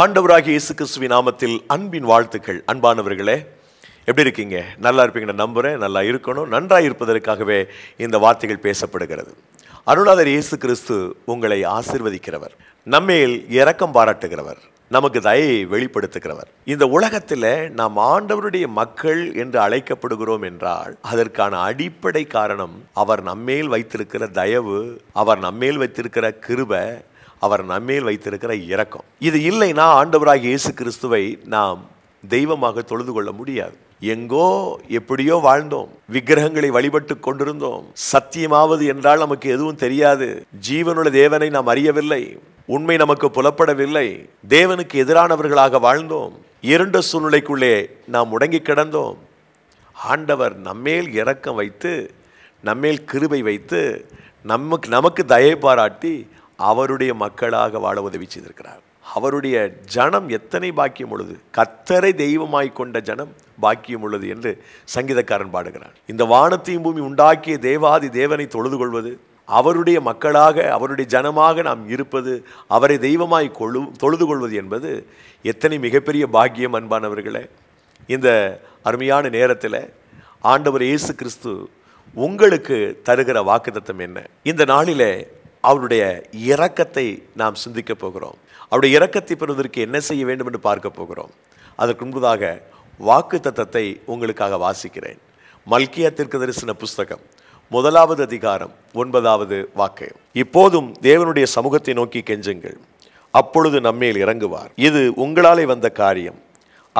ஆண்டவராகிய இயேசு கிறிஸ்துவின் நாமத்தில் அன்பின் வாழ்த்துக்கள் அன்பானவர்களே எப்படி இருக்கீங்க நல்லா இருப்பீங்கன்னு நம்புகிறேன் நல்லா இருக்கணும் நன்றாக இருப்பதற்காகவே இந்த வார்த்தைகள் பேசப்படுகிறது அருணாதர் இயேசு கிறிஸ்து உங்களை ஆசிர்வதிக்கிறவர் நம்மேல் இரக்கம் பாராட்டுகிறவர் நமக்கு தயை வெளிப்படுத்துகிறவர் இந்த உலகத்தில் நாம் ஆண்டவருடைய மக்கள் என்று அழைக்கப்படுகிறோம் என்றால் அதற்கான அடிப்படை காரணம் அவர் நம்மேல் வைத்திருக்கிற தயவு அவர் நம்மேல் வைத்திருக்கிற கிருப அவர் நம்மேல் வைத்திருக்கிற இறக்கம் இது இல்லைன்னா ஆண்டவராக இயேசு கிறிஸ்துவை நாம் தெய்வமாக தொழுது கொள்ள முடியாது எங்கோ எப்படியோ வாழ்ந்தோம் விக்கிரகங்களை வழிபட்டு கொண்டிருந்தோம் சத்தியமாவது என்றால் நமக்கு எதுவும் தெரியாது ஜீவனுள்ள தேவனை நாம் அறியவில்லை உண்மை நமக்கு புலப்படவில்லை தேவனுக்கு எதிரானவர்களாக வாழ்ந்தோம் இரண்டு சூழ்நிலைக்குள்ளே நாம் முடங்கி கிடந்தோம் ஆண்டவர் நம்மேல் இறக்கம் வைத்து நம்மேல் கிருபை வைத்து நமக்கு நமக்கு தயை பாராட்டி அவருடைய மக்களாக வாழ உதவி செய்திருக்கிறார் அவருடைய ஜனம் எத்தனை பாக்கியம் உள்ளது கத்தரை தெய்வமாய் கொண்ட ஜனம் பாக்கியம் உள்ளது என்று சங்கீதக்காரன் பாடுகிறான் இந்த வானத்தையும் பூமி உண்டாக்கிய தேவாதி தேவனை தொழுது கொள்வது அவருடைய மக்களாக அவருடைய ஜனமாக நாம் இருப்பது அவரை தெய்வமாய் கொழு தொழுது கொள்வது என்பது எத்தனை மிகப்பெரிய பாக்கியம் அன்பானவர்களே இந்த அருமையான நேரத்தில் ஆண்டவர் இயேசு கிறிஸ்து உங்களுக்கு தருகிற வாக்குத்தத்தம் என்ன இந்த நாளிலே அவருடைய இரக்கத்தை நாம் சிந்திக்கப் போகிறோம் அவருடைய இரக்கத்தை பெறுவதற்கு என்ன செய்ய வேண்டும் என்று பார்க்க போகிறோம் அதற்கு முன்பதாக வாக்கு தத்தத்தை உங்களுக்காக வாசிக்கிறேன் மல்கியா தீர்க்க தரிசன புஸ்தகம் முதலாவது அதிகாரம் ஒன்பதாவது வாக்கு இப்போதும் தேவனுடைய சமூகத்தை நோக்கி கெஞ்சுங்கள் அப்பொழுது நம்மேல் இறங்குவார் இது உங்களாலே வந்த காரியம்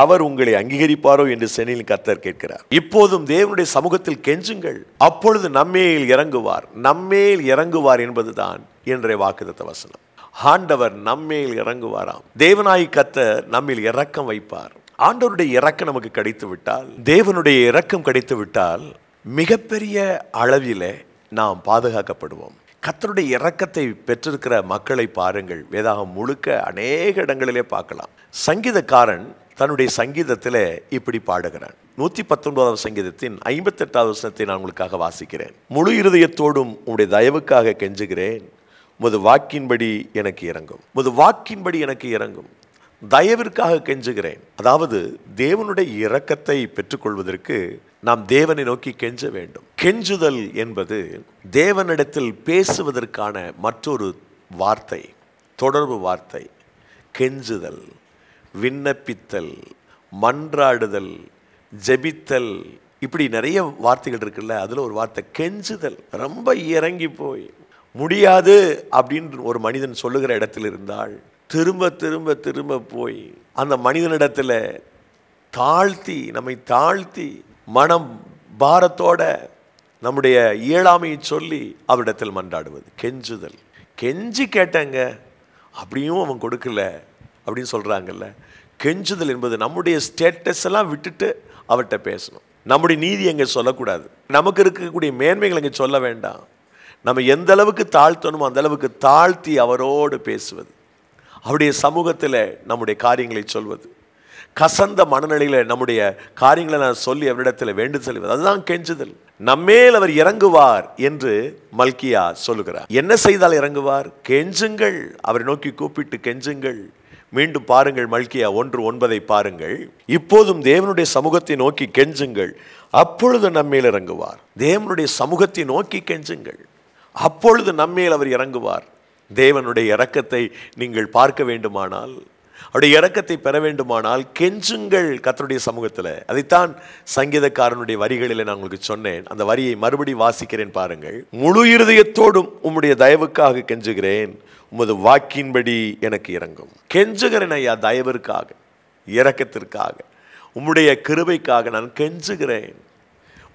அவர் உங்களை அங்கீகரிப்பாரோ என்று சென்னையில் கத்தர் கேட்கிறார் இப்போதும் தேவனுடைய சமூகத்தில் கெஞ்சுங்கள் அப்பொழுது நம்மேல் இறங்குவார் நம்மேல் இறங்குவார் என்பதுதான் இன்றைய வாக்குதத்த வசனம் ஆண்டவர் நம்மேல் இறங்குவாராம் தேவனாய் கத்தர் நம்மில் இறக்கம் வைப்பார் ஆண்டவருடைய இறக்கம் நமக்கு கிடைத்து விட்டால் தேவனுடைய இறக்கம் கிடைத்து விட்டால் மிகப்பெரிய அளவில் நாம் பாதுகாக்கப்படுவோம் கத்தருடைய இறக்கத்தை பெற்றிருக்கிற மக்களை பாருங்கள் வேதாகம் முழுக்க அநேக இடங்களிலே பார்க்கலாம் சங்கீதக்காரன் தன்னுடைய சங்கீதத்தில் இப்படி பாடுகிறான் நூற்றி பத்தொன்பதாம் சங்கீதத்தின் ஐம்பத்தெட்டாவது வசனத்தை நான் உங்களுக்காக வாசிக்கிறேன் முழு இருதயத்தோடும் உங்களுடைய தயவுக்காக கெஞ்சுகிறேன் முது வாக்கின்படி எனக்கு இறங்கும் முது வாக்கின்படி எனக்கு இறங்கும் தயவிற்காக கெஞ்சுகிறேன் அதாவது தேவனுடைய இரக்கத்தை பெற்றுக்கொள்வதற்கு நாம் தேவனை நோக்கி கெஞ்ச வேண்டும் கெஞ்சுதல் என்பது தேவனிடத்தில் பேசுவதற்கான மற்றொரு வார்த்தை தொடர்பு வார்த்தை கெஞ்சுதல் விண்ணப்பித்தல் மன்றாடுதல் ஜபித்தல் இப்படி நிறைய வார்த்தைகள் இருக்குல்ல அதில் ஒரு வார்த்தை கெஞ்சுதல் ரொம்ப இறங்கி போய் முடியாது அப்படின்னு ஒரு மனிதன் சொல்லுகிற இடத்துல இருந்தால் திரும்ப திரும்ப திரும்ப போய் அந்த மனிதனிடத்தில் தாழ்த்தி நம்மை தாழ்த்தி மனம் பாரத்தோட நம்முடைய இயலாமையை சொல்லி அவரிடத்தில் மன்றாடுவது கெஞ்சுதல் கெஞ்சி கேட்டங்க அப்படியும் அவன் கொடுக்கல அப்படின்னு சொல்கிறாங்கல்ல கெஞ்சுதல் என்பது நம்முடைய ஸ்டேட்டஸ் எல்லாம் விட்டுட்டு அவர்கிட்ட பேசணும் நம்முடைய நீதி எங்கே சொல்லக்கூடாது நமக்கு இருக்கக்கூடிய மேன்மைகள் எங்கே சொல்ல வேண்டாம் நம்ம எந்த அளவுக்கு தாழ்த்தணுமோ அந்த அளவுக்கு தாழ்த்தி அவரோடு பேசுவது அவருடைய சமூகத்தில் நம்முடைய காரியங்களை சொல்வது கசந்த மனநிலையில் நம்முடைய காரியங்களை நான் சொல்லி அவரிடத்தில் வேண்டு செல்வது அதுதான் கெஞ்சுதல் நம்மேல் அவர் இறங்குவார் என்று மல்கியா சொல்லுகிறார் என்ன செய்தால் இறங்குவார் கெஞ்சுங்கள் அவரை நோக்கி கூப்பிட்டு கெஞ்சுங்கள் மீண்டும் பாருங்கள் மல்கியா ஒன்று ஒன்பதை பாருங்கள் இப்போதும் தேவனுடைய சமூகத்தை நோக்கி கெஞ்சுங்கள் அப்பொழுது நம்மேல் இறங்குவார் தேவனுடைய சமூகத்தை நோக்கி கெஞ்சுங்கள் அப்பொழுது நம்மேல் அவர் இறங்குவார் தேவனுடைய இறக்கத்தை நீங்கள் பார்க்க வேண்டுமானால் அவருடைய இறக்கத்தை பெற வேண்டுமானால் கெஞ்சுங்கள் கத்தருடைய சமூகத்தில் அதைத்தான் சங்கீதக்காரனுடைய வரிகளில் நான் உங்களுக்கு சொன்னேன் அந்த வரியை மறுபடி வாசிக்கிறேன் பாருங்கள் முழு இருதயத்தோடும் உம்முடைய தயவுக்காக கெஞ்சுகிறேன் உமது வாக்கின்படி எனக்கு இறங்கும் கெஞ்சுகிறேன் ஐயா தயவிற்காக இறக்கத்திற்காக உம்முடைய கிருபைக்காக நான் கெஞ்சுகிறேன்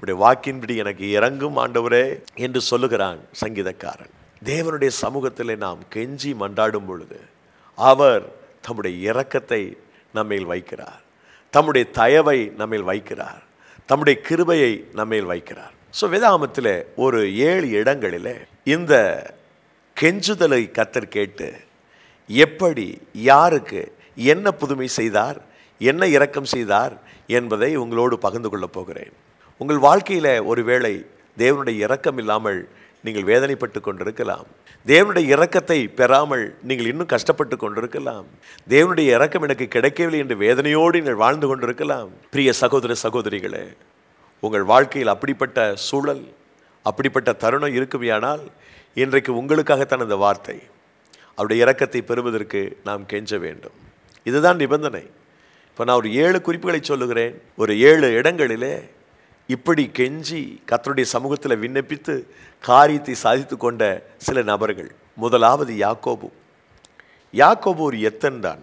உடைய வாக்கின்படி எனக்கு இறங்கும் ஆண்டவரே என்று சொல்லுகிறான் சங்கீதக்காரன் தேவனுடைய சமூகத்தில் நாம் கெஞ்சி மன்றாடும் பொழுது அவர் தம்முடைய இரக்கத்தை நம்மில் வைக்கிறார் தம்முடைய தயவை நம்மில் வைக்கிறார் தம்முடைய கிருபையை நம்மில் வைக்கிறார் ஸோ வேதாமத்தில் ஒரு ஏழு இடங்களில் இந்த கெஞ்சுதலை கத்தர் கேட்டு எப்படி யாருக்கு என்ன புதுமை செய்தார் என்ன இரக்கம் செய்தார் என்பதை உங்களோடு பகிர்ந்து கொள்ளப் போகிறேன் உங்கள் வாழ்க்கையில் ஒருவேளை தேவனுடைய இரக்கம் இல்லாமல் நீங்கள் வேதனைப்பட்டு கொண்டிருக்கலாம் தேவனுடைய இரக்கத்தை பெறாமல் நீங்கள் இன்னும் கஷ்டப்பட்டு கொண்டிருக்கலாம் தேவனுடைய இரக்கம் எனக்கு கிடைக்கவில்லை என்று வேதனையோடு நீங்கள் வாழ்ந்து கொண்டிருக்கலாம் பிரிய சகோதர சகோதரிகளே உங்கள் வாழ்க்கையில் அப்படிப்பட்ட சூழல் அப்படிப்பட்ட தருணம் இருக்குமையானால் இன்றைக்கு உங்களுக்காகத்தான் அந்த வார்த்தை அவருடைய இரக்கத்தை பெறுவதற்கு நாம் கெஞ்ச வேண்டும் இதுதான் நிபந்தனை இப்போ நான் ஒரு ஏழு குறிப்புகளை சொல்லுகிறேன் ஒரு ஏழு இடங்களிலே இப்படி கெஞ்சி கத்தருடைய சமூகத்தில் விண்ணப்பித்து காரியத்தை சாதித்து கொண்ட சில நபர்கள் முதலாவது யாக்கோபு யாக்கோபு ஒரு எத்தன் தான்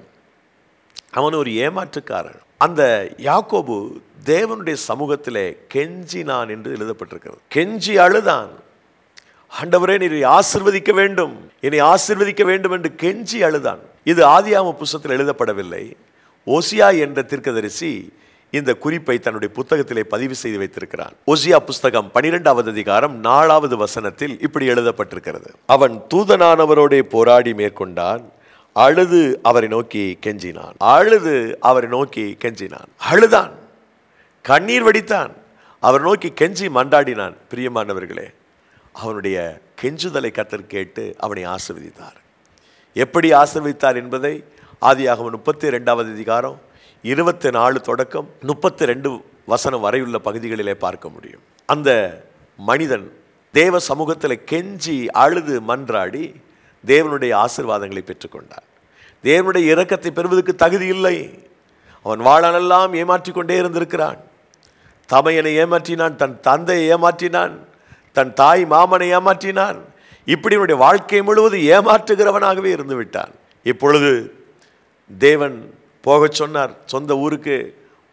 அவன் ஒரு ஏமாற்றுக்காரன் அந்த யாக்கோபு தேவனுடைய சமூகத்தில் கெஞ்சினான் என்று எழுதப்பட்டிருக்கிறது கெஞ்சி அழுதான் ஆண்டவரே நீ ஆசிர்வதிக்க வேண்டும் என்னை ஆசிர்வதிக்க வேண்டும் என்று கெஞ்சி அழுதான் இது ஆதியாம புஸ்தத்தில் எழுதப்படவில்லை ஓசியா என்ற தீர்க்கதரிசி இந்த குறிப்பை தன்னுடைய புத்தகத்திலே பதிவு செய்து வைத்திருக்கிறான் ஒசியா புஸ்தகம் பனிரெண்டாவது அதிகாரம் நாலாவது வசனத்தில் இப்படி எழுதப்பட்டிருக்கிறது அவன் தூதனானவரோடே போராடி மேற்கொண்டான் அழுது அவரை நோக்கி கெஞ்சினான் அழுது அவரை நோக்கி கெஞ்சினான் அழுதான் கண்ணீர் வடித்தான் அவர் நோக்கி கெஞ்சி மண்டாடினான் பிரியமானவர்களே அவனுடைய கெஞ்சுதலை கத்தர் கேட்டு அவனை ஆசிர்வதித்தார் எப்படி ஆசிர்வதித்தார் என்பதை ஆதியாகவும் முப்பத்தி ரெண்டாவது அதிகாரம் இருபத்தி நாலு தொடக்கம் முப்பத்தி ரெண்டு வசனம் வரையுள்ள பகுதிகளிலே பார்க்க முடியும் அந்த மனிதன் தேவ சமூகத்தில் கெஞ்சி அழுது மன்றாடி தேவனுடைய ஆசிர்வாதங்களை பெற்றுக்கொண்டான் தேவனுடைய இரக்கத்தை பெறுவதற்கு தகுதி இல்லை அவன் வாழனெல்லாம் ஏமாற்றி கொண்டே இருந்திருக்கிறான் தமையனை ஏமாற்றினான் தன் தந்தையை ஏமாற்றினான் தன் தாய் மாமனை ஏமாற்றினான் இப்படி இவனுடைய வாழ்க்கை முழுவதும் ஏமாற்றுகிறவனாகவே இருந்து விட்டான் இப்பொழுது தேவன் போக சொன்னார் சொந்த ஊருக்கு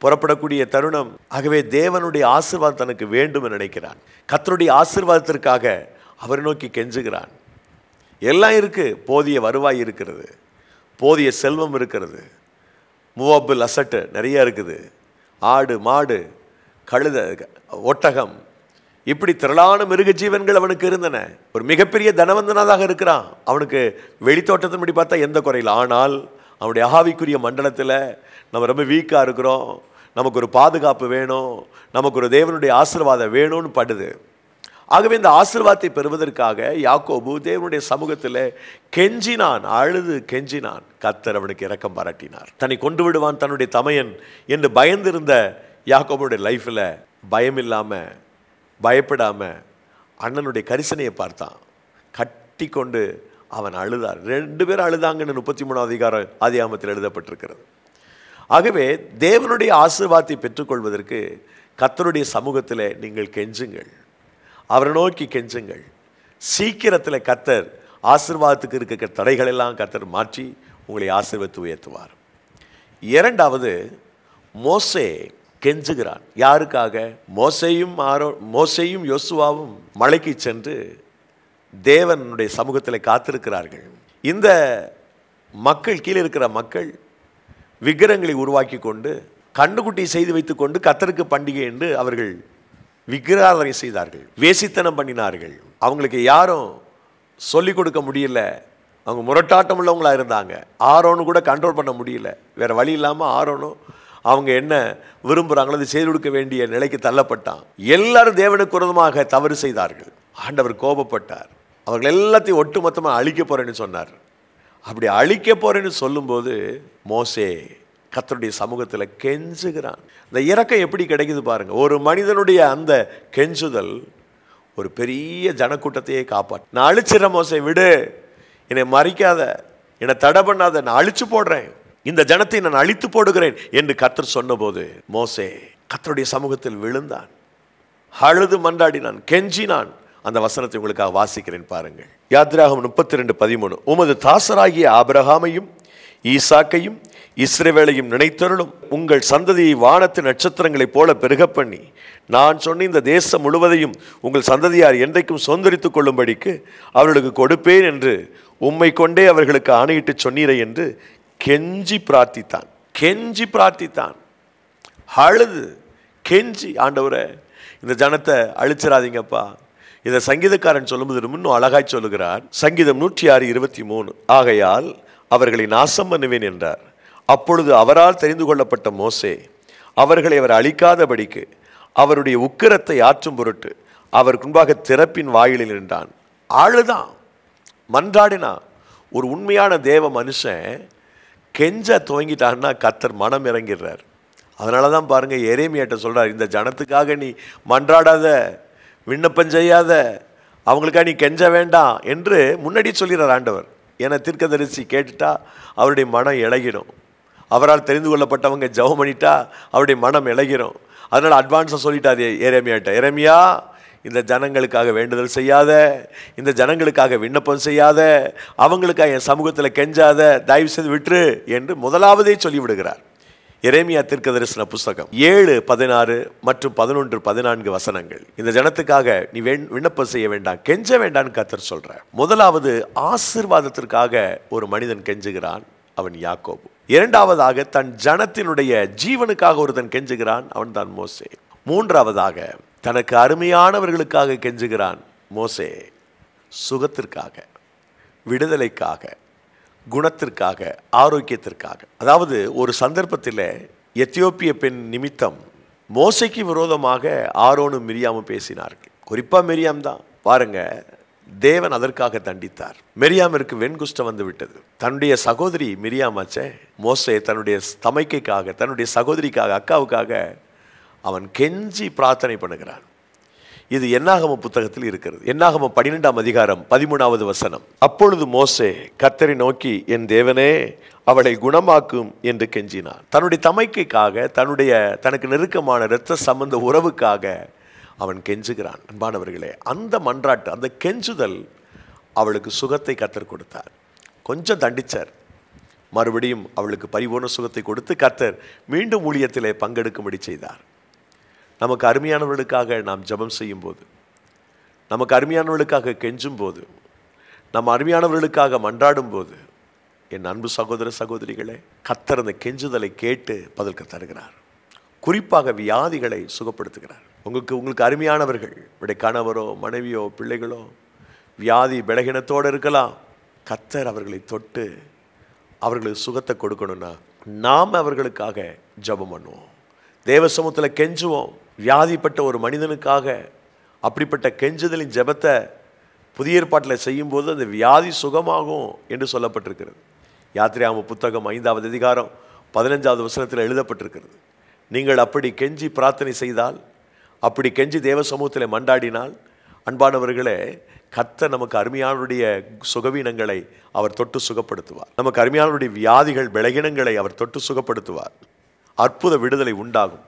புறப்படக்கூடிய தருணம் ஆகவே தேவனுடைய ஆசிர்வாதம் தனக்கு வேண்டும் என்று நினைக்கிறான் கத்தருடைய ஆசிர்வாதத்திற்காக அவரை நோக்கி கெஞ்சுகிறான் எல்லாம் இருக்குது போதிய வருவாய் இருக்கிறது போதிய செல்வம் இருக்கிறது மூவப்பிள் அசட்டு நிறையா இருக்குது ஆடு மாடு கழுத ஒட்டகம் இப்படி திரளான மிருக ஜீவன்கள் அவனுக்கு இருந்தன ஒரு மிகப்பெரிய தனவந்தனாதாக இருக்கிறான் அவனுக்கு வெளித்தோட்டத்தின்படி பார்த்தா எந்த குறையில் ஆனால் அவனுடைய ஆவிக்குரிய மண்டலத்தில் நம்ம ரொம்ப வீக்காக இருக்கிறோம் நமக்கு ஒரு பாதுகாப்பு வேணும் நமக்கு ஒரு தேவனுடைய ஆசிர்வாதம் வேணும்னு படுது ஆகவே இந்த ஆசிர்வாதத்தை பெறுவதற்காக யாக்கோபு தேவனுடைய சமூகத்தில் கெஞ்சினான் அழுது கெஞ்சினான் கத்தர் அவனுக்கு இரக்கம் பாராட்டினார் தன்னை கொண்டு விடுவான் தன்னுடைய தமையன் என்று பயந்திருந்த யாக்கோபுடைய லைஃப்பில் பயம் இல்லாமல் பயப்படாமல் அண்ணனுடைய கரிசனையை பார்த்தான் கட்டி கொண்டு அவன் அழுதார் ரெண்டு பேர் அழுதாங்கன்னு முப்பத்தி மூணாம் அதிகாரம் ஆதியாமத்தில் எழுதப்பட்டிருக்கிறது ஆகவே தேவனுடைய ஆசீர்வாதத்தை பெற்றுக்கொள்வதற்கு கத்தருடைய சமூகத்தில் நீங்கள் கெஞ்சுங்கள் அவரை நோக்கி கெஞ்சுங்கள் சீக்கிரத்தில் கத்தர் ஆசீர்வாதத்துக்கு இருக்கிற தடைகளெல்லாம் கத்தர் மாற்றி உங்களை ஆசீர்வத்து உயர்த்துவார் இரண்டாவது மோசே கெஞ்சுகிறான் யாருக்காக மோசையும் ஆரோ மோசையும் யோசுவாவும் மலைக்கு சென்று தேவனுடைய சமூகத்தில் காத்திருக்கிறார்கள் இந்த மக்கள் கீழே இருக்கிற மக்கள் விக்கிரங்களை உருவாக்கி கொண்டு கண்டுக்குட்டி செய்து வைத்துக்கொண்டு கத்தருக்கு பண்டிகை என்று அவர்கள் விக்கிராதனை செய்தார்கள் வேசித்தனம் பண்ணினார்கள் அவங்களுக்கு யாரும் சொல்லிக் கொடுக்க முடியல அவங்க முரட்டாட்டம் உள்ளவங்களாக இருந்தாங்க ஆரோனு கூட கண்ட்ரோல் பண்ண முடியல வேறு வழி இல்லாமல் ஆரோனும் அவங்க என்ன விரும்புகிறாங்களோ அது செய்து கொடுக்க வேண்டிய நிலைக்கு தள்ளப்பட்டான் எல்லாரும் தேவனுக்கு விரோதமாக தவறு செய்தார்கள் ஆண்டவர் கோபப்பட்டார் அவர்கள் எல்லாத்தையும் ஒட்டு மொத்தமாக அழிக்க போகிறேன்னு சொன்னார் அப்படி அழிக்க போகிறேன்னு சொல்லும்போது மோசே கத்தருடைய சமூகத்தில் கெஞ்சுகிறான் இந்த இறக்கம் எப்படி கிடைக்குது பாருங்கள் ஒரு மனிதனுடைய அந்த கெஞ்சுதல் ஒரு பெரிய ஜனக்கூட்டத்தையே காப்பாற்று நான் அழிச்சிட மோசை விடு என்னை மறிக்காத என்னை தடை பண்ணாத நான் அழிச்சு போடுறேன் இந்த ஜனத்தை நான் அழித்து போடுகிறேன் என்று கத்தர் சொன்னபோது மோசே கத்தருடைய சமூகத்தில் விழுந்தான் அழுது மன்றாடினான் கெஞ்சினான் அந்த வசனத்தை உங்களுக்காக வாசிக்கிறேன் பாருங்கள் யாத்ராகம் முப்பத்தி ரெண்டு பதிமூணு உமது தாசராகிய ஆபிரகாமையும் ஈசாக்கையும் இஸ்ரேவேலையும் நினைத்தருளும் உங்கள் சந்ததியை வானத்து நட்சத்திரங்களைப் போல பெருக பண்ணி நான் சொன்ன இந்த தேசம் முழுவதையும் உங்கள் சந்ததியார் என்றைக்கும் சுதந்திரித்துக் கொள்ளும்படிக்கு அவர்களுக்கு கொடுப்பேன் என்று உம்மை கொண்டே அவர்களுக்கு ஆணையிட்டு சொன்னீரை என்று கெஞ்சி பிரார்த்தித்தான் கெஞ்சி பிரார்த்தித்தான் அழுது கெஞ்சி ஆண்டவரை இந்த ஜனத்தை அழிச்சிடாதீங்கப்பா இதை சங்கீதக்காரன் சொல்லும்போது இன்னும் அழகாய் சொல்லுகிறார் சங்கீதம் நூற்றி ஆறு இருபத்தி மூணு ஆகையால் அவர்களை நாசம் பண்ணுவேன் என்றார் அப்பொழுது அவரால் தெரிந்து கொள்ளப்பட்ட மோசே அவர்களை அவர் அழிக்காதபடிக்கு அவருடைய உக்கிரத்தை ஆற்றும் பொருட்டு அவர் குன்பாக திறப்பின் வாயிலில் நின்றான் ஆளுதான் மன்றாடினா ஒரு உண்மையான தேவ மனுஷன் கெஞ்ச துவங்கிட்டான்னா கத்தர் மனம் இறங்கிடுறார் அதனால தான் பாருங்கள் எரேமியாட்ட சொல்கிறார் இந்த ஜனத்துக்காக நீ மன்றாடாத விண்ணப்பம் செய்யாத அவங்களுக்காக நீ கெஞ்ச வேண்டாம் என்று முன்னாடி சொல்கிறார் ஆண்டவர் ஏன்னா தீர்க்கதரிசி கேட்டுட்டா அவருடைய மனம் இழகிடும் அவரால் தெரிந்து கொள்ளப்பட்டவங்க ஜவம் பண்ணிட்டா அவருடைய மனம் இழகிடும் அதனால் அட்வான்ஸாக சொல்லிட்டாரு எரேமியாட்ட இறைமையா இந்த ஜனங்களுக்காக வேண்டுதல் செய்யாத இந்த ஜனங்களுக்காக விண்ணப்பம் செய்யாத அவங்களுக்காக என் சமூகத்தில் கெஞ்சாத தயவு செய்து விட்டுரு என்று முதலாவதே சொல்லிவிடுகிறார் எரேமியா தீர்க்க தரிசன புஸ்தகம் ஏழு பதினாறு மற்றும் பதினொன்று பதினான்கு வசனங்கள் இந்த ஜனத்துக்காக நீ விண்ணப்பம் செய்ய வேண்டாம் கெஞ்ச வேண்டான்னு கத்தர் சொல்ற முதலாவது ஆசிர்வாதத்திற்காக ஒரு மனிதன் கெஞ்சுகிறான் அவன் யாக்கோபு இரண்டாவதாக தன் ஜனத்தினுடைய ஜீவனுக்காக ஒருதன் கெஞ்சுகிறான் அவன் தான் மோசே மூன்றாவதாக தனக்கு அருமையானவர்களுக்காக கெஞ்சுகிறான் மோசே சுகத்திற்காக விடுதலைக்காக குணத்திற்காக ஆரோக்கியத்திற்காக அதாவது ஒரு சந்தர்ப்பத்தில் எத்தியோப்பிய பெண் நிமித்தம் மோசைக்கு விரோதமாக ஆரோனும் மிரியாமும் பேசினார்கள் குறிப்பாக மிரியாம் தான் பாருங்க தேவன் அதற்காக தண்டித்தார் மிரியாமிற்கு வெண்குஷ்டம் வந்து விட்டது தன்னுடைய சகோதரி மிரியாமாச்சே மோசை தன்னுடைய தமைக்கைக்காக தன்னுடைய சகோதரிக்காக அக்காவுக்காக அவன் கெஞ்சி பிரார்த்தனை பண்ணுகிறான் இது என்னாகம புத்தகத்தில் இருக்கிறது என்னாகம பன்னிரெண்டாம் அதிகாரம் பதிமூணாவது வசனம் அப்பொழுது மோசே கத்தரை நோக்கி என் தேவனே அவளை குணமாக்கும் என்று கெஞ்சினார் தன்னுடைய தமைக்கைக்காக தன்னுடைய தனக்கு நெருக்கமான இரத்த சம்பந்த உறவுக்காக அவன் கெஞ்சுகிறான் அன்பானவர்களே அந்த மன்றாட்டு அந்த கெஞ்சுதல் அவளுக்கு சுகத்தை கத்தர் கொடுத்தார் கொஞ்சம் தண்டிச்சார் மறுபடியும் அவளுக்கு பரிபூர்ண சுகத்தை கொடுத்து கத்தர் மீண்டும் ஊழியத்திலே பங்கெடுக்கும்படி செய்தார் நமக்கு அருமையானவர்களுக்காக நாம் ஜபம் செய்யும் போது நமக்கு அருமையானவர்களுக்காக கெஞ்சும் போது நம் அருமையானவர்களுக்காக மன்றாடும் போது என் அன்பு சகோதர சகோதரிகளை கத்தர் அந்த கெஞ்சுதலை கேட்டு பதில்க தருகிறார் குறிப்பாக வியாதிகளை சுகப்படுத்துகிறார் உங்களுக்கு உங்களுக்கு அருமையானவர்கள் விட கணவரோ மனைவியோ பிள்ளைகளோ வியாதி விலகினத்தோடு இருக்கலாம் கத்தர் அவர்களை தொட்டு அவர்களுக்கு சுகத்தை கொடுக்கணும்னா நாம் அவர்களுக்காக ஜபம் பண்ணுவோம் தேவசமூகத்தில் கெஞ்சுவோம் வியாதிப்பட்ட ஒரு மனிதனுக்காக அப்படிப்பட்ட கெஞ்சுதலின் ஜெபத்தை புதிய ஏற்பாட்டில் செய்யும்போது அந்த வியாதி சுகமாகும் என்று சொல்லப்பட்டிருக்கிறது யாத்திரையாம புத்தகம் ஐந்தாவது அதிகாரம் பதினஞ்சாவது வசனத்தில் எழுதப்பட்டிருக்கிறது நீங்கள் அப்படி கெஞ்சி பிரார்த்தனை செய்தால் அப்படி கெஞ்சி தேவ சமூகத்தில் மண்டாடினால் அன்பானவர்களே கத்த நமக்கு அருமையானுடைய சுகவீனங்களை அவர் தொட்டு சுகப்படுத்துவார் நமக்கு அருமையானுடைய வியாதிகள் விலகினங்களை அவர் தொட்டு சுகப்படுத்துவார் அற்புத விடுதலை உண்டாகும்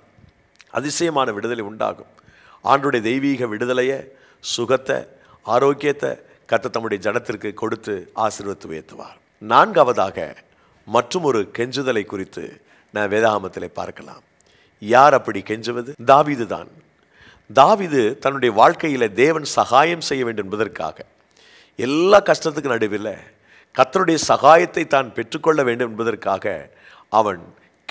அதிசயமான விடுதலை உண்டாகும் ஆண்டுடைய தெய்வீக விடுதலையை சுகத்தை ஆரோக்கியத்தை கத்த தம்முடைய ஜனத்திற்கு கொடுத்து ஆசீர்வத்து உயர்த்துவார் நான்காவதாக மற்றும் ஒரு கெஞ்சுதலை குறித்து நான் வேதாகமத்தில் பார்க்கலாம் யார் அப்படி கெஞ்சுவது தாவிது தான் தாவிது தன்னுடைய வாழ்க்கையில் தேவன் சகாயம் செய்ய வேண்டும் என்பதற்காக எல்லா கஷ்டத்துக்கு நடுவில் கத்தருடைய சகாயத்தை தான் பெற்றுக்கொள்ள வேண்டும் என்பதற்காக அவன்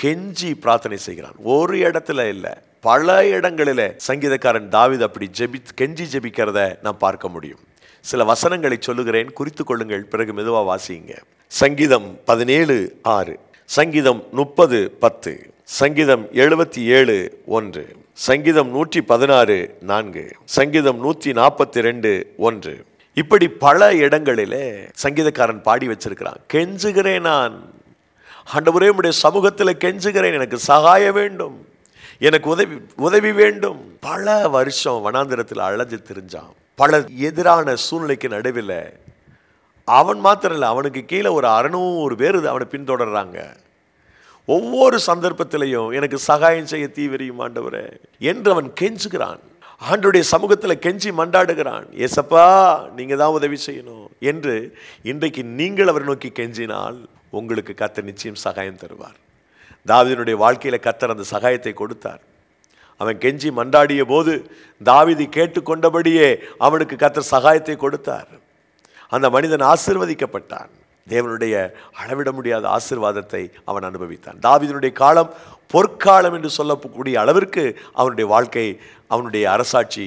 கெஞ்சி பிரார்த்தனை செய்கிறான் ஒரு இடத்துல இல்லை பல இடங்களில் சங்கீதக்காரன் தாவித் அப்படி ஜெபி கெஞ்சி ஜெபிக்கிறத நான் பார்க்க முடியும் சில வசனங்களை சொல்லுகிறேன் குறித்து கொள்ளுங்கள் பிறகு மெதுவாக வாசியுங்க சங்கீதம் பதினேழு ஆறு சங்கீதம் முப்பது பத்து சங்கீதம் எழுபத்தி ஏழு ஒன்று சங்கீதம் நூற்றி பதினாறு நான்கு சங்கீதம் நூற்றி நாற்பத்தி ரெண்டு ஒன்று இப்படி பல இடங்களிலே சங்கீதக்காரன் பாடி வச்சிருக்கிறான் கெஞ்சுகிறேன் நான் ஆண்டவரே உடைய சமூகத்தில் கெஞ்சுகிறேன் எனக்கு சகாய வேண்டும் எனக்கு உதவி உதவி வேண்டும் பல வருஷம் வனாந்திரத்தில் அழஞ்சு தெரிஞ்சான் பல எதிரான சூழ்நிலைக்கு நடுவில் அவன் மாத்திரம் இல்லை அவனுக்கு கீழே ஒரு அறுநூறு பேர் அவனை பின்தொடர்றாங்க ஒவ்வொரு சந்தர்ப்பத்திலையும் எனக்கு சகாயம் செய்ய தீவிரியும் ஆண்டவரே என்று அவன் கெஞ்சுகிறான் ஆண்டுடைய சமூகத்தில் கெஞ்சி மண்டாடுகிறான் ஏசப்பா நீங்கள் தான் உதவி செய்யணும் என்று இன்றைக்கு நீங்கள் அவரை நோக்கி கெஞ்சினால் உங்களுக்கு கத்த நிச்சயம் சகாயம் தருவார் தாவிதனுடைய வாழ்க்கையில் கத்தர் அந்த சகாயத்தை கொடுத்தார் அவன் கெஞ்சி மன்றாடிய போது தாவிதி கேட்டுக்கொண்டபடியே அவனுக்கு கத்தர் சகாயத்தை கொடுத்தார் அந்த மனிதன் ஆசிர்வதிக்கப்பட்டான் தேவனுடைய அளவிட முடியாத ஆசிர்வாதத்தை அவன் அனுபவித்தான் தாவிதனுடைய காலம் பொற்காலம் என்று சொல்லக்கூடிய அளவிற்கு அவனுடைய வாழ்க்கை அவனுடைய அரசாட்சி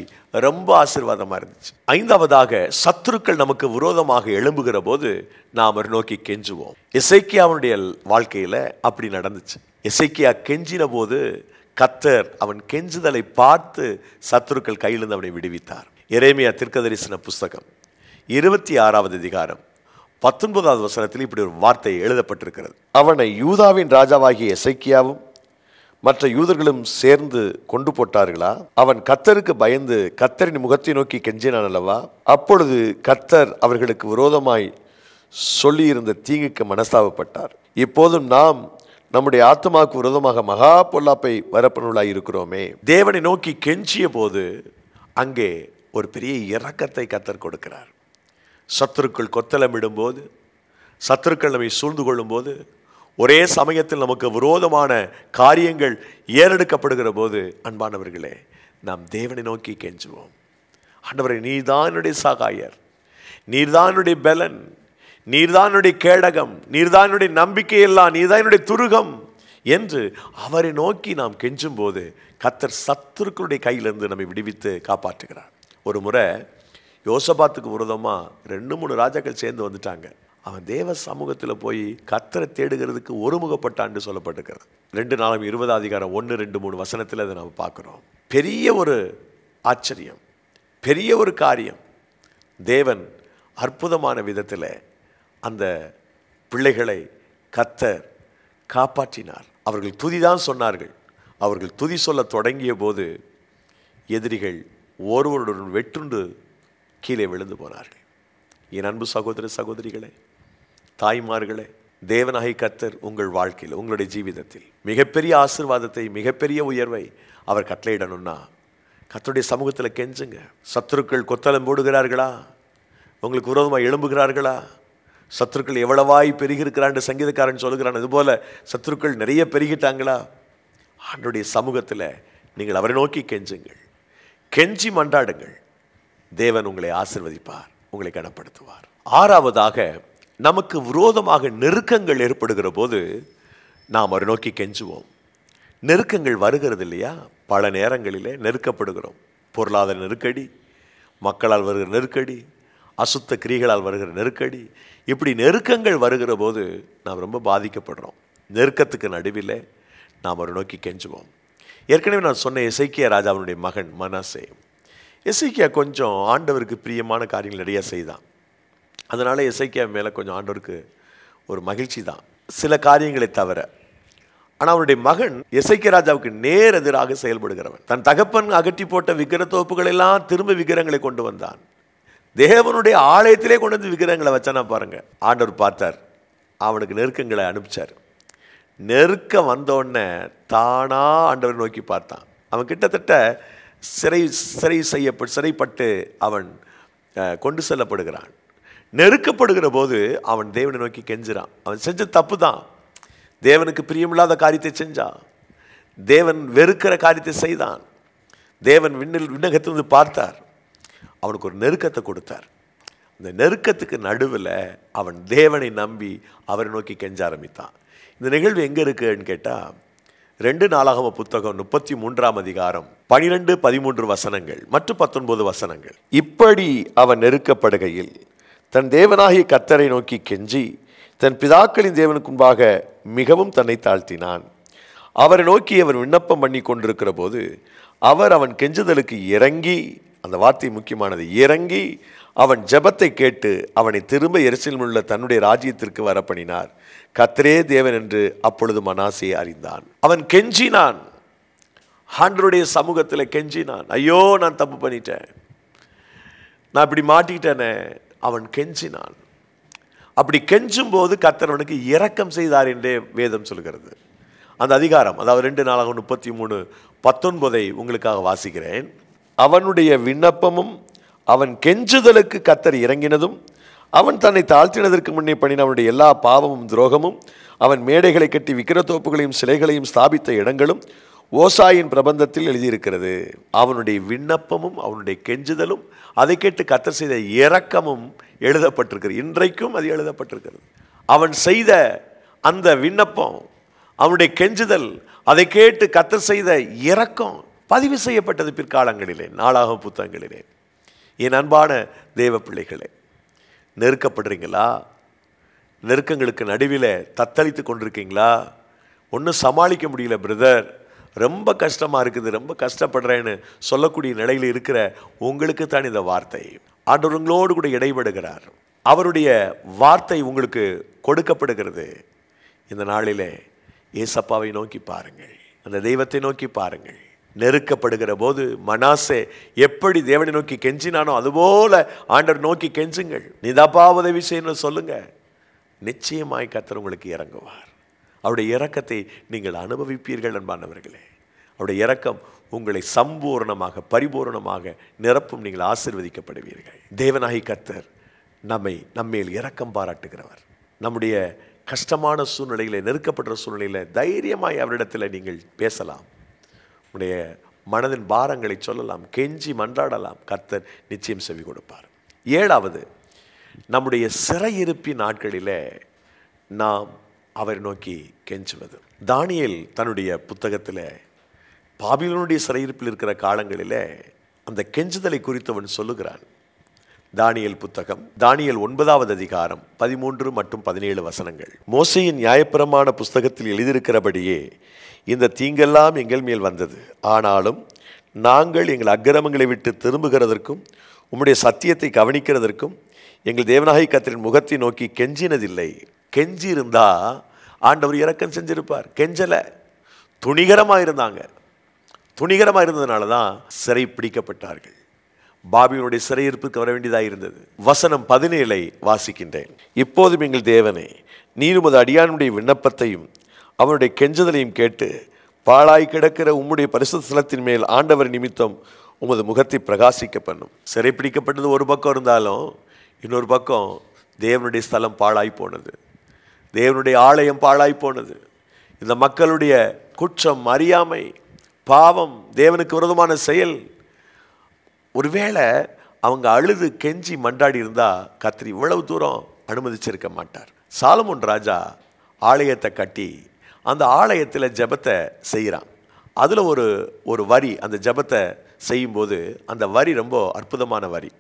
ரொம்ப ஆசிர்வாதமாக இருந்துச்சு ஐந்தாவதாக சத்துருக்கள் நமக்கு விரோதமாக எழும்புகிற போது நாம் அவர் நோக்கி கெஞ்சுவோம் அவனுடைய வாழ்க்கையில் அப்படி நடந்துச்சு இசைக்கியா கெஞ்சின போது கத்தர் அவன் கெஞ்சுதலை பார்த்து சத்துருக்கள் கையிலிருந்து அவனை விடுவித்தார் இறைமையா தீர்க்க புஸ்தகம் இருபத்தி ஆறாவது அதிகாரம் பத்தொன்பதாவது வசனத்தில் இப்படி ஒரு வார்த்தை எழுதப்பட்டிருக்கிறது அவனை யூதாவின் ராஜாவாகிய இசைக்கியாவும் மற்ற யூதர்களும் சேர்ந்து கொண்டு போட்டார்களா அவன் கத்தருக்கு பயந்து கத்தரின் முகத்தை நோக்கி கெஞ்சினான் அல்லவா அப்பொழுது கத்தர் அவர்களுக்கு விரோதமாய் சொல்லியிருந்த தீங்குக்கு மனஸ்தாபப்பட்டார் இப்போதும் நாம் நம்முடைய ஆத்மாவுக்கு விரோதமாக மகா பொல்லாப்பை வரப்பனுள்ளாய் இருக்கிறோமே தேவனை நோக்கி கெஞ்சிய போது அங்கே ஒரு பெரிய இறக்கத்தை கத்தர் கொடுக்கிறார் சத்துருக்கள் போது சத்துருக்கள் நம்மை சூழ்ந்து கொள்ளும்போது ஒரே சமயத்தில் நமக்கு விரோதமான காரியங்கள் ஏறெடுக்கப்படுகிற போது அன்பானவர்களே நாம் தேவனை நோக்கி கெஞ்சுவோம் ஆண்டவரை நீர்தான் என்னுடைய சகாயர் நீர்தானுடைய பலன் நீர்தானுடைய கேடகம் நீர்தானுடைய நம்பிக்கையெல்லாம் நீர்தானுடைய என்னுடைய துருகம் என்று அவரை நோக்கி நாம் கெஞ்சும் போது கத்தர் சத்துருக்களுடைய கையிலிருந்து நம்மை விடுவித்து காப்பாற்றுகிறார் ஒரு முறை யோசபாத்துக்கு விரதமாக ரெண்டு மூணு ராஜாக்கள் சேர்ந்து வந்துட்டாங்க அவன் தேவ சமூகத்தில் போய் கத்தரை தேடுகிறதுக்கு ஒருமுகப்பட்டான்னு சொல்லப்பட்டிருக்கிறது ரெண்டு நாளும் இருபது அதிகாரம் ஒன்று ரெண்டு மூணு வசனத்தில் அதை நம்ம பார்க்குறோம் பெரிய ஒரு ஆச்சரியம் பெரிய ஒரு காரியம் தேவன் அற்புதமான விதத்தில் அந்த பிள்ளைகளை கத்தர் காப்பாற்றினார் அவர்கள் துதிதான் சொன்னார்கள் அவர்கள் துதி சொல்ல தொடங்கிய போது எதிரிகள் ஒருவருடன் வெற்றுண்டு கீழே விழுந்து போனார்கள் என் அன்பு சகோதர சகோதரிகளே தாய்மார்களே தேவனாகி கத்தர் உங்கள் வாழ்க்கையில் உங்களுடைய ஜீவிதத்தில் மிகப்பெரிய ஆசிர்வாதத்தை மிகப்பெரிய உயர்வை அவர் கட்டளையிடணும்னா கத்தருடைய சமூகத்தில் கெஞ்சுங்க சத்துருக்கள் கொத்தலம் போடுகிறார்களா உங்களுக்கு உரோதமாக எழும்புகிறார்களா சத்துருக்கள் எவ்வளவாய் பெருகிருக்கிறான்னு சங்கீதக்காரன் சொல்கிறான் இதுபோல் சத்துருக்கள் நிறைய பெருகிட்டாங்களா ஆண்டுடைய சமூகத்தில் நீங்கள் அவரை நோக்கி கெஞ்சுங்கள் கெஞ்சி மன்றாடுங்கள் தேவன் உங்களை ஆசிர்வதிப்பார் உங்களை கனப்படுத்துவார் ஆறாவதாக நமக்கு விரோதமாக நெருக்கங்கள் ஏற்படுகிற போது நாம் ஒரு நோக்கி கெஞ்சுவோம் நெருக்கங்கள் வருகிறது இல்லையா பல நேரங்களிலே நெருக்கப்படுகிறோம் பொருளாதார நெருக்கடி மக்களால் வருகிற நெருக்கடி அசுத்த கிரிகளால் வருகிற நெருக்கடி இப்படி நெருக்கங்கள் வருகிற போது நாம் ரொம்ப பாதிக்கப்படுறோம் நெருக்கத்துக்கு நடுவில் நாம் ஒரு நோக்கி கெஞ்சுவோம் ஏற்கனவே நான் சொன்ன இசைக்கிய ராஜாவினுடைய மகன் மனசே எசைக்கியா கொஞ்சம் ஆண்டவருக்கு பிரியமான காரியங்கள் நிறையா செய்தான் அதனால் எசைக்கியா மேலே கொஞ்சம் ஆண்டவருக்கு ஒரு மகிழ்ச்சி தான் சில காரியங்களை தவிர ஆனால் அவனுடைய மகன் எசைக்கிய ராஜாவுக்கு நேர் எதிராக செயல்படுகிறவன் தன் தகப்பன் அகற்றி போட்ட விக்கிரத்தோப்புகள் எல்லாம் திரும்ப விக்கிரங்களை கொண்டு வந்தான் தேவனுடைய ஆலயத்திலே கொண்டு வந்து விக்கிரங்களை வச்சானா பாருங்கள் ஆண்டவர் பார்த்தார் அவனுக்கு நெருக்கங்களை அனுப்பிச்சார் நெருக்க வந்தோடனே தானாக ஆண்டவர் நோக்கி பார்த்தான் அவன் கிட்டத்தட்ட சிறை சிறை செய்யப்பட்டு சிறைப்பட்டு அவன் கொண்டு செல்லப்படுகிறான் நெருக்கப்படுகிற போது அவன் தேவனை நோக்கி கெஞ்சுறான் அவன் செஞ்ச தப்பு தான் தேவனுக்கு பிரியமில்லாத காரியத்தை செஞ்சான் தேவன் வெறுக்கிற காரியத்தை செய்தான் தேவன் விண்ணில் வந்து பார்த்தார் அவனுக்கு ஒரு நெருக்கத்தை கொடுத்தார் இந்த நெருக்கத்துக்கு நடுவில் அவன் தேவனை நம்பி அவரை நோக்கி கெஞ்ச ஆரம்பித்தான் இந்த நிகழ்வு எங்கே இருக்குன்னு கேட்டால் ரெண்டு நாளாகம புத்தகம் முப்பத்தி மூன்றாம் அதிகாரம் பனிரெண்டு பதிமூன்று வசனங்கள் மற்றும் பத்தொன்பது வசனங்கள் இப்படி அவன் நெருக்கப்படுகையில் தன் தேவனாகிய கத்தரை நோக்கி கெஞ்சி தன் பிதாக்களின் தேவனுக்கு முன்பாக மிகவும் தன்னை தாழ்த்தினான் அவரை நோக்கி அவன் விண்ணப்பம் பண்ணி கொண்டிருக்கிற போது அவர் அவன் கெஞ்சுதலுக்கு இறங்கி அந்த வார்த்தை முக்கியமானது இறங்கி அவன் ஜபத்தை கேட்டு அவனை திரும்ப எரிசலில் உள்ள தன்னுடைய ராஜ்யத்திற்கு வரப்பணினார் கத்திரே தேவன் என்று அப்பொழுது மனாசே அறிந்தான் அவன் கெஞ்சினான் ஆண்டருடைய சமூகத்தில் கெஞ்சினான் ஐயோ நான் தப்பு பண்ணிட்டேன் நான் இப்படி மாட்டிக்கிட்டேனே அவன் கெஞ்சினான் அப்படி கெஞ்சும் போது கத்தரவனுக்கு இரக்கம் செய்தார் என்றே வேதம் சொல்கிறது அந்த அதிகாரம் அதாவது ரெண்டு நாளாக முப்பத்தி மூணு பத்தொன்பதை உங்களுக்காக வாசிக்கிறேன் அவனுடைய விண்ணப்பமும் அவன் கெஞ்சுதலுக்கு கத்தர் இறங்கினதும் அவன் தன்னை தாழ்த்தினதற்கு முன்னே பண்ணின அவனுடைய எல்லா பாவமும் துரோகமும் அவன் மேடைகளை கட்டி விக்கிரத்தோப்புகளையும் சிலைகளையும் ஸ்தாபித்த இடங்களும் ஓசாயின் பிரபந்தத்தில் எழுதியிருக்கிறது அவனுடைய விண்ணப்பமும் அவனுடைய கெஞ்சுதலும் அதை கேட்டு கத்தர் செய்த இறக்கமும் எழுதப்பட்டிருக்கிறது இன்றைக்கும் அது எழுதப்பட்டிருக்கிறது அவன் செய்த அந்த விண்ணப்பம் அவனுடைய கெஞ்சுதல் அதை கேட்டு கத்தர் செய்த இறக்கம் பதிவு செய்யப்பட்டது பிற்காலங்களிலே நாளாக புத்தகங்களிலே என் அன்பான தேவ பிள்ளைகளே நெருக்கப்படுறீங்களா நெருக்கங்களுக்கு நடுவில் தத்தளித்து கொண்டிருக்கீங்களா ஒன்றும் சமாளிக்க முடியல பிரதர் ரொம்ப கஷ்டமாக இருக்குது ரொம்ப கஷ்டப்படுறேன்னு சொல்லக்கூடிய நிலையில் இருக்கிற உங்களுக்கு தான் இந்த வார்த்தை ஆண்டவர் கூட இடைபடுகிறார் அவருடைய வார்த்தை உங்களுக்கு கொடுக்கப்படுகிறது இந்த நாளிலே ஏசப்பாவை நோக்கி பாருங்கள் அந்த தெய்வத்தை நோக்கி பாருங்கள் நெருக்கப்படுகிற போது மனாசே எப்படி தேவனை நோக்கி கெஞ்சினானோ அதுபோல ஆண்டவர் நோக்கி கெஞ்சுங்கள் நிதாப்பா உதவி செய்யணும்னு சொல்லுங்க நிச்சயமாய் கத்தர் உங்களுக்கு இறங்குவார் அவருடைய இறக்கத்தை நீங்கள் அனுபவிப்பீர்கள் அன்பானவர்களே அவருடைய இறக்கம் உங்களை சம்பூர்ணமாக பரிபூர்ணமாக நிரப்பும் நீங்கள் ஆசிர்வதிக்கப்படுவீர்கள் தேவனாகி கத்தர் நம்மை நம்மேல் இறக்கம் பாராட்டுகிறவர் நம்முடைய கஷ்டமான சூழ்நிலையில் நெருக்கப்படுற சூழ்நிலையில் தைரியமாய் அவரிடத்தில் நீங்கள் பேசலாம் உடைய மனதின் பாரங்களை சொல்லலாம் கெஞ்சி மன்றாடலாம் கர்த்தர் நிச்சயம் செவி கொடுப்பார் ஏழாவது நம்முடைய சிறையிருப்பி நாட்களில் நாம் அவரை நோக்கி கெஞ்சுவது தானியல் தன்னுடைய புத்தகத்தில் பாபிலனுடைய சிறையிருப்பில் இருக்கிற காலங்களில் அந்த கெஞ்சுதலை குறித்து அவன் சொல்லுகிறான் தானியல் புத்தகம் தானியல் ஒன்பதாவது அதிகாரம் பதிமூன்று மற்றும் பதினேழு வசனங்கள் மோசையின் நியாயப்பிரமான புஸ்தகத்தில் எழுதியிருக்கிறபடியே இந்த தீங்கெல்லாம் எங்கள் மேல் வந்தது ஆனாலும் நாங்கள் எங்கள் அக்கிரமங்களை விட்டு திரும்புகிறதற்கும் உம்முடைய சத்தியத்தை கவனிக்கிறதற்கும் எங்கள் தேவநாயகி கத்திரின் முகத்தை நோக்கி கெஞ்சினதில்லை கெஞ்சி இருந்தால் ஆண்டவர் இறக்கம் செஞ்சிருப்பார் கெஞ்சலை துணிகரமாக இருந்தாங்க துணிகரமாக இருந்ததுனால தான் சிறை பிடிக்கப்பட்டார்கள் பாபியனுடைய சிறையிருப்புக்கு வர வேண்டியதாக இருந்தது வசனம் பதினேழை வாசிக்கின்றேன் இப்போதும் எங்கள் தேவனே நீருமது அடியானுடைய விண்ணப்பத்தையும் அவனுடைய கெஞ்சுதலையும் கேட்டு பாழாய் கிடக்கிற உம்முடைய பரிசுத்தலத்தின் மேல் ஆண்டவர் நிமித்தம் உமது முகத்தை பிரகாசிக்க பண்ணும் சிறைப்பிடிக்கப்பட்டது ஒரு பக்கம் இருந்தாலும் இன்னொரு பக்கம் தேவனுடைய ஸ்தலம் பாழாய் போனது தேவனுடைய ஆலயம் பாழாய் போனது இந்த மக்களுடைய குற்றம் அறியாமை பாவம் தேவனுக்கு விரோதமான செயல் ஒருவேளை அவங்க அழுது கெஞ்சி மண்டாடி இருந்தால் கத்திரி இவ்வளவு தூரம் அனுமதிச்சிருக்க மாட்டார் சாலமோன் ராஜா ஆலயத்தை கட்டி அந்த ஆலயத்தில் ஜபத்தை செய்கிறான் அதில் ஒரு ஒரு வரி அந்த ஜபத்தை செய்யும்போது அந்த வரி ரொம்ப அற்புதமான வரி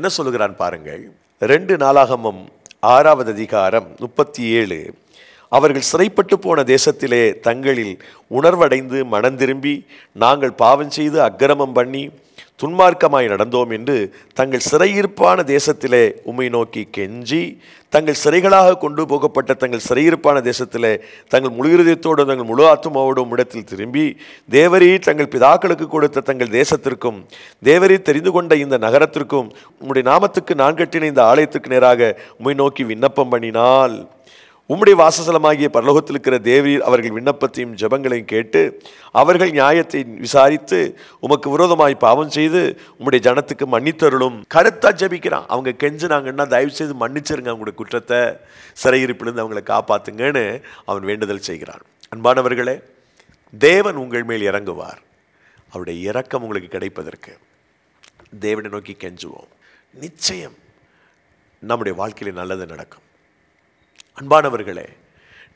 என்ன சொல்லுகிறான் பாருங்கள் ரெண்டு நாளாகமும் ஆறாவது அதிகாரம் முப்பத்தி ஏழு அவர்கள் சிறைப்பட்டு போன தேசத்திலே தங்களில் உணர்வடைந்து மனம் திரும்பி நாங்கள் பாவம் செய்து அக்கிரமம் பண்ணி துன்மார்க்கமாய் நடந்தோம் என்று தங்கள் சிறையிருப்பான தேசத்திலே உம்மை நோக்கி கெஞ்சி தங்கள் சிறைகளாக கொண்டு போகப்பட்ட தங்கள் சிறையிருப்பான தேசத்திலே தங்கள் முழு இருதயத்தோடும் தங்கள் முழு ஆத்துமாவோடும் இடத்தில் திரும்பி தேவரீ தங்கள் பிதாக்களுக்கு கொடுத்த தங்கள் தேசத்திற்கும் தேவரீ தெரிந்து கொண்ட இந்த நகரத்திற்கும் உம்முடைய நாமத்துக்கு நான் கட்டின இந்த ஆலயத்துக்கு நேராக உம்மை நோக்கி விண்ணப்பம் பண்ணினால் உம்முடைய வாசஸ்தலமாகிய பரலோகத்தில் இருக்கிற தேவி அவர்கள் விண்ணப்பத்தையும் ஜபங்களையும் கேட்டு அவர்கள் நியாயத்தை விசாரித்து உமக்கு விரோதமாய் பாவம் செய்து உம்முடைய ஜனத்துக்கு மன்னித்தருளும் கருத்தாக ஜபிக்கிறான் அவங்க கெஞ்சினாங்கன்னா தயவு செய்து மன்னிச்சிருங்க அவங்களுடைய குற்றத்தை சிறையிருப்பிலிருந்து அவங்களை காப்பாற்றுங்கன்னு அவன் வேண்டுதல் செய்கிறான் அன்பானவர்களே தேவன் உங்கள் மேல் இறங்குவார் அவருடைய இரக்கம் உங்களுக்கு கிடைப்பதற்கு தேவனை நோக்கி கெஞ்சுவோம் நிச்சயம் நம்முடைய வாழ்க்கையில் நல்லது நடக்கும் அன்பானவர்களே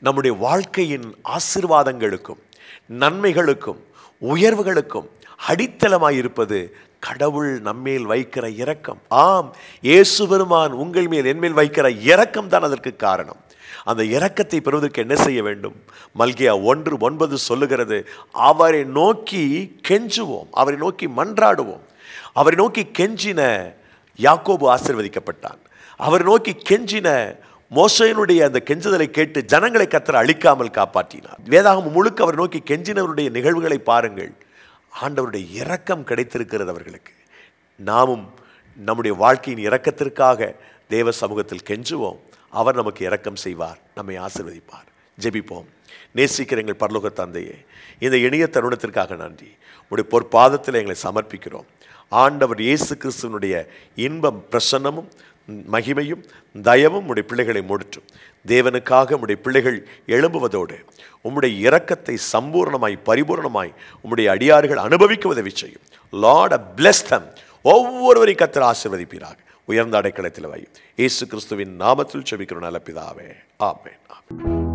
நம்முடைய வாழ்க்கையின் ஆசிர்வாதங்களுக்கும் நன்மைகளுக்கும் உயர்வுகளுக்கும் இருப்பது கடவுள் நம்மேல் வைக்கிற இரக்கம் ஆம் இயேசு பெருமான் உங்கள் மேல் என்மேல் வைக்கிற இரக்கம் தான் அதற்கு காரணம் அந்த இரக்கத்தை பெறுவதற்கு என்ன செய்ய வேண்டும் மல்கியா ஒன்று ஒன்பது சொல்லுகிறது அவரை நோக்கி கெஞ்சுவோம் அவரை நோக்கி மன்றாடுவோம் அவரை நோக்கி கெஞ்சின யாக்கோபு ஆசிர்வதிக்கப்பட்டான் அவர் நோக்கி கெஞ்சின மோசையினுடைய அந்த கெஞ்சுதலை கேட்டு ஜனங்களை கத்தர் அழிக்காமல் காப்பாற்றினார் வேதாகம் முழுக்க அவர் நோக்கி கெஞ்சினவருடைய நிகழ்வுகளை பாருங்கள் ஆண்டவருடைய இரக்கம் கிடைத்திருக்கிறது அவர்களுக்கு நாமும் நம்முடைய வாழ்க்கையின் இரக்கத்திற்காக தேவ சமூகத்தில் கெஞ்சுவோம் அவர் நமக்கு இரக்கம் செய்வார் நம்மை ஆசிர்வதிப்பார் ஜெபிப்போம் நேசிக்கிற எங்கள் பரலோக தந்தையே இந்த இணைய தருணத்திற்காக நன்றி உடைய பொற்பாதத்தில் எங்களை சமர்ப்பிக்கிறோம் ஆண்டவர் இயேசு கிறிஸ்துவனுடைய இன்பம் பிரசன்னமும் மகிமையும் தயவும் உடைய பிள்ளைகளை முடிற்றும் தேவனுக்காக உம்முடைய பிள்ளைகள் எழும்புவதோடு உம்முடைய இரக்கத்தை சம்பூர்ணமாய் பரிபூர்ணமாய் உம்முடைய அடியார்கள் அனுபவிக்க உதவி செய்யும் லார்ட் அ பிளஸ்தம் ஒவ்வொருவரை ஒவ்வொருவரையும் கத்தர் ஆசிர்வதிப்பீராக உயர்ந்த அடைக்கலத்தில் வையும் இயேசு கிறிஸ்துவின் நாமத்தில் செவிக்கிற நல பிதாவே ஆமே ஆமே